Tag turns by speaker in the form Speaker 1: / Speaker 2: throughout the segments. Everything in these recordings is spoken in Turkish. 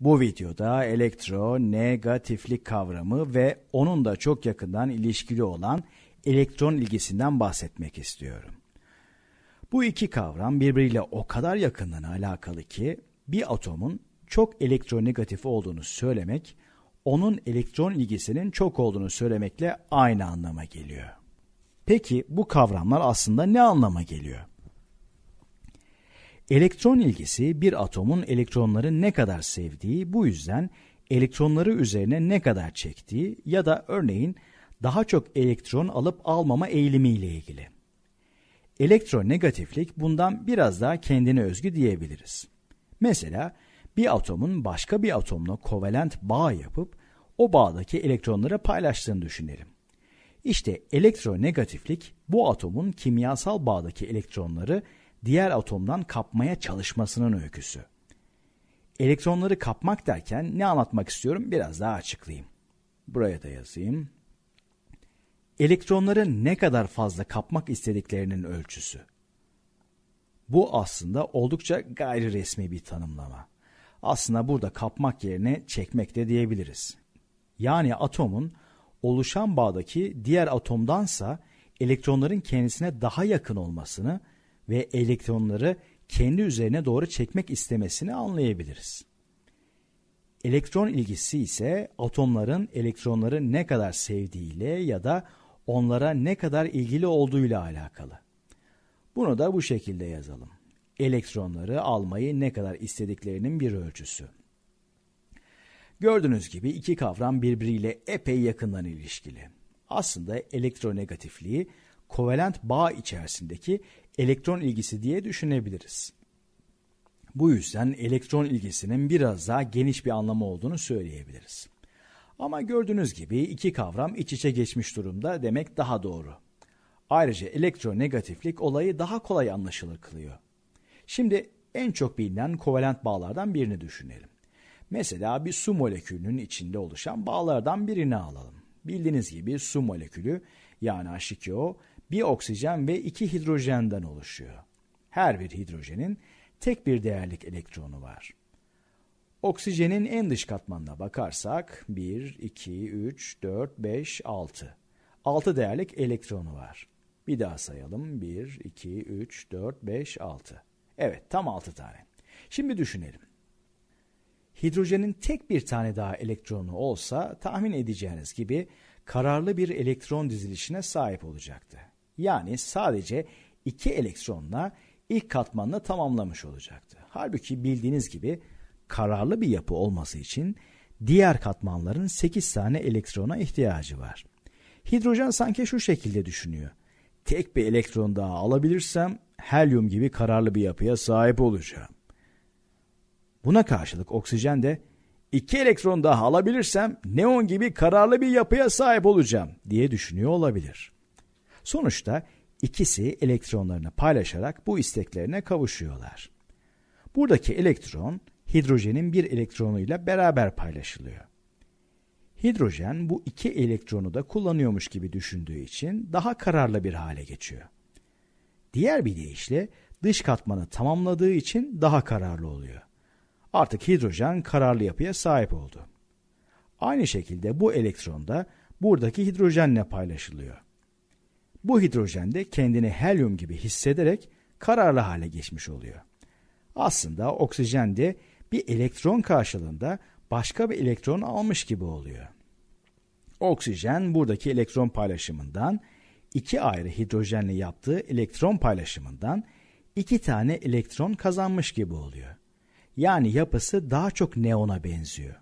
Speaker 1: Bu videoda elektronegatiflik kavramı ve onun da çok yakından ilişkili olan elektron ilgisinden bahsetmek istiyorum. Bu iki kavram birbiriyle o kadar yakından alakalı ki bir atomun çok elektronegatif olduğunu söylemek, onun elektron ilgisinin çok olduğunu söylemekle aynı anlama geliyor. Peki bu kavramlar aslında ne anlama geliyor? Elektron ilgisi bir atomun elektronları ne kadar sevdiği bu yüzden elektronları üzerine ne kadar çektiği ya da örneğin daha çok elektron alıp almama eğilimiyle ilgili. Elektronegatiflik bundan biraz daha kendine özgü diyebiliriz. Mesela bir atomun başka bir atomla kovalent bağ yapıp o bağdaki elektronları paylaştığını düşünelim. İşte elektronegatiflik bu atomun kimyasal bağdaki elektronları diğer atomdan kapmaya çalışmasının öyküsü. Elektronları kapmak derken ne anlatmak istiyorum biraz daha açıklayayım. Buraya da yazayım. Elektronları ne kadar fazla kapmak istediklerinin ölçüsü. Bu aslında oldukça gayri resmi bir tanımlama. Aslında burada kapmak yerine çekmek de diyebiliriz. Yani atomun oluşan bağdaki diğer atomdansa elektronların kendisine daha yakın olmasını ve elektronları kendi üzerine doğru çekmek istemesini anlayabiliriz. Elektron ilgisi ise atomların elektronları ne kadar sevdiğiyle ya da onlara ne kadar ilgili olduğuyla alakalı. Bunu da bu şekilde yazalım. Elektronları almayı ne kadar istediklerinin bir ölçüsü. Gördüğünüz gibi iki kavram birbiriyle epey yakından ilişkili. Aslında elektronegatifliği kovalent bağ içerisindeki elektron ilgisi diye düşünebiliriz. Bu yüzden elektron ilgisinin biraz daha geniş bir anlamı olduğunu söyleyebiliriz. Ama gördüğünüz gibi iki kavram iç içe geçmiş durumda demek daha doğru. Ayrıca elektronegatiflik olayı daha kolay anlaşılır kılıyor. Şimdi en çok bilinen kovalent bağlardan birini düşünelim. Mesela bir su molekülünün içinde oluşan bağlardan birini alalım. Bildiğiniz gibi su molekülü yani H2O bir oksijen ve iki hidrojenden oluşuyor. Her bir hidrojenin tek bir değerlik elektronu var. Oksijenin en dış katmanına bakarsak 1, 2, 3, 4, 5, 6. 6 değerlik elektronu var. Bir daha sayalım. 1, 2, 3, 4, 5, 6. Evet tam 6 tane. Şimdi düşünelim. Hidrojenin tek bir tane daha elektronu olsa tahmin edeceğiniz gibi kararlı bir elektron dizilişine sahip olacaktı. Yani sadece iki elektronla ilk katmanını tamamlamış olacaktı. Halbuki bildiğiniz gibi kararlı bir yapı olması için diğer katmanların 8 tane elektrona ihtiyacı var. Hidrojen sanki şu şekilde düşünüyor. Tek bir elektron daha alabilirsem helyum gibi kararlı bir yapıya sahip olacağım. Buna karşılık oksijen de iki elektron daha alabilirsem neon gibi kararlı bir yapıya sahip olacağım diye düşünüyor olabilir. Sonuçta ikisi elektronlarını paylaşarak bu isteklerine kavuşuyorlar. Buradaki elektron hidrojenin bir elektronuyla beraber paylaşılıyor. Hidrojen bu iki elektronu da kullanıyormuş gibi düşündüğü için daha kararlı bir hale geçiyor. Diğer bir deyişle dış katmanı tamamladığı için daha kararlı oluyor. Artık hidrojen kararlı yapıya sahip oldu. Aynı şekilde bu elektron da buradaki hidrojenle paylaşılıyor. Bu hidrojen de kendini helyum gibi hissederek kararlı hale geçmiş oluyor. Aslında oksijen de bir elektron karşılığında başka bir elektron almış gibi oluyor. Oksijen buradaki elektron paylaşımından iki ayrı hidrojenle yaptığı elektron paylaşımından iki tane elektron kazanmış gibi oluyor. Yani yapısı daha çok neona benziyor.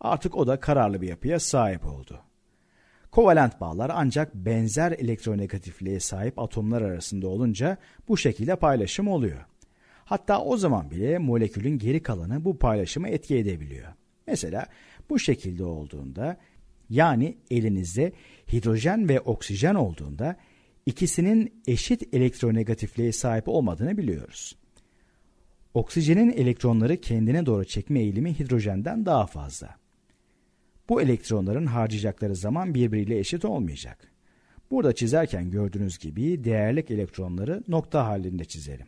Speaker 1: Artık o da kararlı bir yapıya sahip oldu. Kovalent bağlar ancak benzer elektronegatifliğe sahip atomlar arasında olunca bu şekilde paylaşım oluyor. Hatta o zaman bile molekülün geri kalanı bu paylaşımı etki edebiliyor. Mesela bu şekilde olduğunda yani elinizde hidrojen ve oksijen olduğunda ikisinin eşit elektronegatifliğe sahip olmadığını biliyoruz. Oksijenin elektronları kendine doğru çekme eğilimi hidrojenden daha fazla. Bu elektronların harcayacakları zaman birbiriyle eşit olmayacak. Burada çizerken gördüğünüz gibi değerlik elektronları nokta halinde çizelim.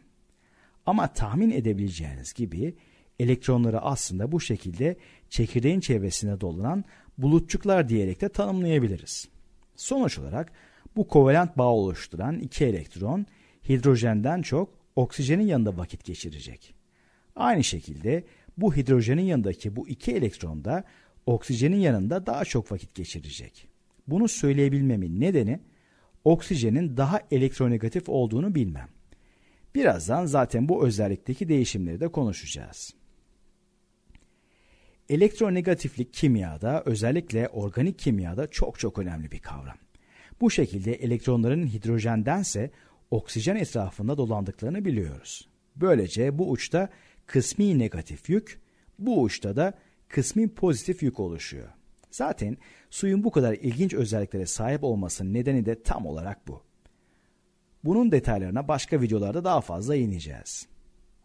Speaker 1: Ama tahmin edebileceğiniz gibi elektronları aslında bu şekilde çekirdeğin çevresine dolanan bulutçuklar diyerek de tanımlayabiliriz. Sonuç olarak bu kovalent bağ oluşturan iki elektron hidrojenden çok oksijenin yanında vakit geçirecek. Aynı şekilde bu hidrojenin yanındaki bu iki elektron da oksijenin yanında daha çok vakit geçirecek. Bunu söyleyebilmemin nedeni oksijenin daha elektronegatif olduğunu bilmem. Birazdan zaten bu özellikteki değişimleri de konuşacağız. Elektronegatiflik kimyada özellikle organik kimyada çok çok önemli bir kavram. Bu şekilde elektronların hidrojendense oksijen etrafında dolandıklarını biliyoruz. Böylece bu uçta kısmi negatif yük, bu uçta da kısmi pozitif yük oluşuyor. Zaten suyun bu kadar ilginç özelliklere sahip olmasının nedeni de tam olarak bu. Bunun detaylarına başka videolarda daha fazla ineceğiz.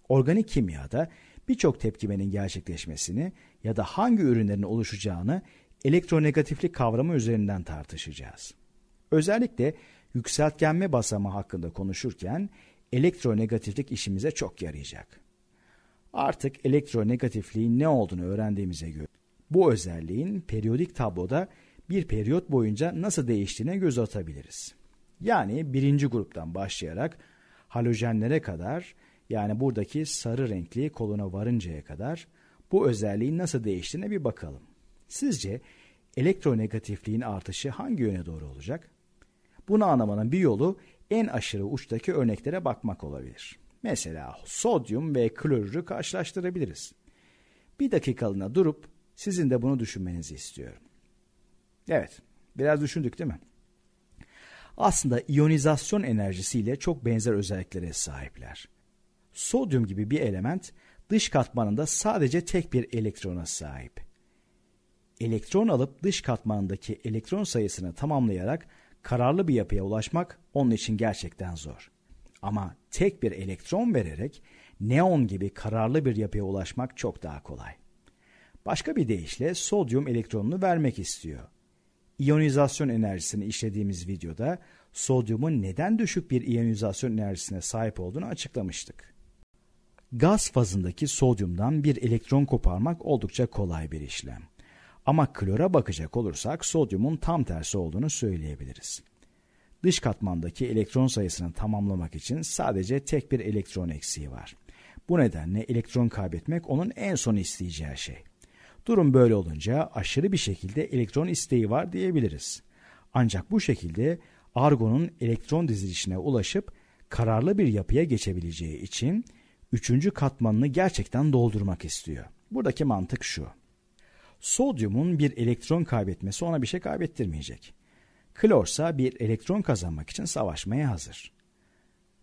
Speaker 1: Organik kimyada birçok tepkimenin gerçekleşmesini ya da hangi ürünlerin oluşacağını elektronegatiflik kavramı üzerinden tartışacağız. Özellikle yükseltgenme basamağı hakkında konuşurken elektronegatiflik işimize çok yarayacak artık elektronegatifliğin ne olduğunu öğrendiğimize göre bu özelliğin periyodik tabloda bir periyot boyunca nasıl değiştiğine göz atabiliriz. Yani birinci gruptan başlayarak halojenlere kadar yani buradaki sarı renkli kolona varıncaya kadar bu özelliğin nasıl değiştiğine bir bakalım. Sizce elektronegatifliğin artışı hangi yöne doğru olacak? Bunu anlamanın bir yolu en aşırı uçtaki örneklere bakmak olabilir. Mesela sodyum ve klorürü karşılaştırabiliriz. Bir dakikalığına durup sizin de bunu düşünmenizi istiyorum. Evet, biraz düşündük değil mi? Aslında iyonizasyon enerjisiyle çok benzer özelliklere sahipler. Sodyum gibi bir element dış katmanında sadece tek bir elektrona sahip. Elektron alıp dış katmanındaki elektron sayısını tamamlayarak kararlı bir yapıya ulaşmak onun için gerçekten zor. Ama tek bir elektron vererek neon gibi kararlı bir yapıya ulaşmak çok daha kolay. Başka bir deyişle sodyum elektronunu vermek istiyor. İyonizasyon enerjisini işlediğimiz videoda sodyumun neden düşük bir iyonizasyon enerjisine sahip olduğunu açıklamıştık. Gaz fazındaki sodyumdan bir elektron koparmak oldukça kolay bir işlem. Ama klora bakacak olursak sodyumun tam tersi olduğunu söyleyebiliriz. Dış katmandaki elektron sayısını tamamlamak için sadece tek bir elektron eksiği var. Bu nedenle elektron kaybetmek onun en son isteyeceği şey. Durum böyle olunca aşırı bir şekilde elektron isteği var diyebiliriz. Ancak bu şekilde argonun elektron dizilişine ulaşıp kararlı bir yapıya geçebileceği için üçüncü katmanını gerçekten doldurmak istiyor. Buradaki mantık şu. Sodyumun bir elektron kaybetmesi ona bir şey kaybettirmeyecek. Klorsa bir elektron kazanmak için savaşmaya hazır.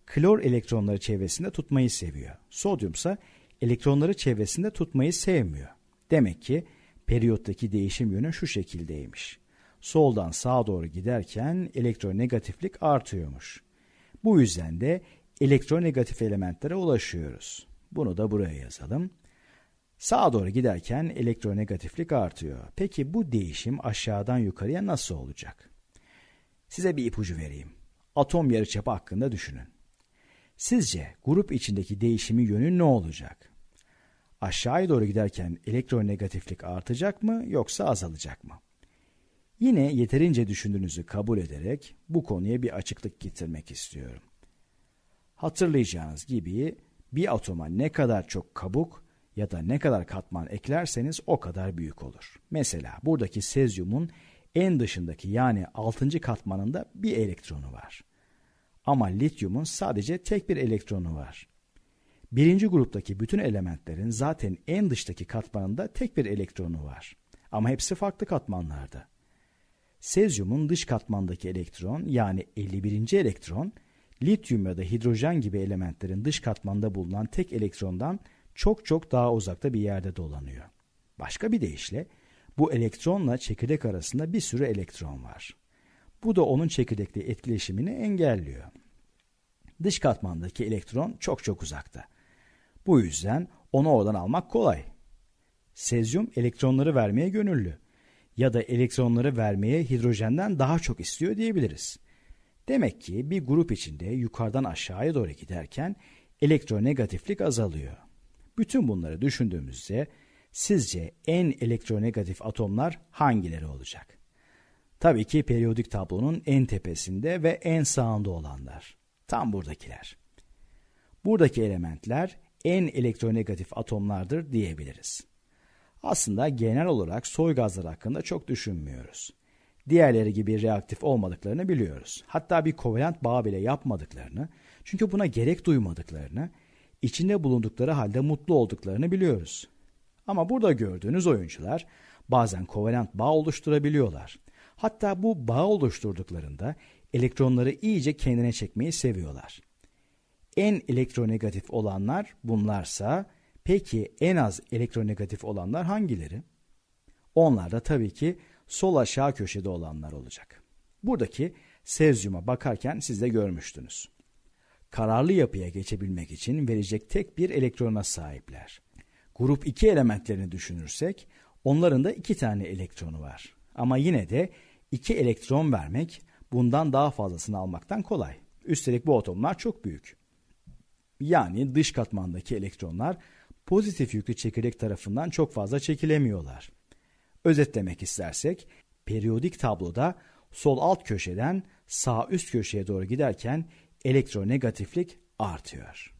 Speaker 1: Klor elektronları çevresinde tutmayı seviyor. Sodyumsa elektronları çevresinde tutmayı sevmiyor. Demek ki periyottaki değişim yönü şu şekildeymiş. Soldan sağa doğru giderken elektronegatiflik artıyormuş. Bu yüzden de elektronegatif elementlere ulaşıyoruz. Bunu da buraya yazalım. Sağa doğru giderken elektronegatiflik artıyor. Peki bu değişim aşağıdan yukarıya nasıl olacak? Size bir ipucu vereyim. Atom yarıçapı hakkında düşünün. Sizce grup içindeki değişimin yönü ne olacak? Aşağıya doğru giderken elektronegatiflik artacak mı yoksa azalacak mı? Yine yeterince düşündüğünüzü kabul ederek bu konuya bir açıklık getirmek istiyorum. Hatırlayacağınız gibi bir atoma ne kadar çok kabuk ya da ne kadar katman eklerseniz o kadar büyük olur. Mesela buradaki sezyumun en dışındaki yani 6. katmanında bir elektronu var. Ama lityumun sadece tek bir elektronu var. Birinci gruptaki bütün elementlerin zaten en dıştaki katmanında tek bir elektronu var. Ama hepsi farklı katmanlarda. Sezyumun dış katmandaki elektron yani 51. elektron, lityum ya da hidrojen gibi elementlerin dış katmanda bulunan tek elektrondan çok çok daha uzakta bir yerde dolanıyor. Başka bir deyişle bu elektronla çekirdek arasında bir sürü elektron var. Bu da onun çekirdekle etkileşimini engelliyor. Dış katmandaki elektron çok çok uzakta. Bu yüzden onu oradan almak kolay. Sezyum elektronları vermeye gönüllü ya da elektronları vermeye hidrojenden daha çok istiyor diyebiliriz. Demek ki bir grup içinde yukarıdan aşağıya doğru giderken elektronegatiflik azalıyor. Bütün bunları düşündüğümüzde Sizce en elektronegatif atomlar hangileri olacak? Tabii ki periyodik tablonun en tepesinde ve en sağında olanlar. Tam buradakiler. Buradaki elementler en elektronegatif atomlardır diyebiliriz. Aslında genel olarak soy gazlar hakkında çok düşünmüyoruz. Diğerleri gibi reaktif olmadıklarını biliyoruz. Hatta bir kovalent bağ bile yapmadıklarını, çünkü buna gerek duymadıklarını, içinde bulundukları halde mutlu olduklarını biliyoruz. Ama burada gördüğünüz oyuncular bazen kovalent bağ oluşturabiliyorlar. Hatta bu bağ oluşturduklarında elektronları iyice kendine çekmeyi seviyorlar. En elektronegatif olanlar bunlarsa peki en az elektronegatif olanlar hangileri? Onlar da tabii ki sol aşağı köşede olanlar olacak. Buradaki sezyuma bakarken siz de görmüştünüz. Kararlı yapıya geçebilmek için verecek tek bir elektrona sahipler grup 2 elementlerini düşünürsek onların da 2 tane elektronu var. Ama yine de 2 elektron vermek bundan daha fazlasını almaktan kolay. Üstelik bu atomlar çok büyük. Yani dış katmandaki elektronlar pozitif yüklü çekirdek tarafından çok fazla çekilemiyorlar. Özetlemek istersek periyodik tabloda sol alt köşeden sağ üst köşeye doğru giderken elektronegatiflik artıyor.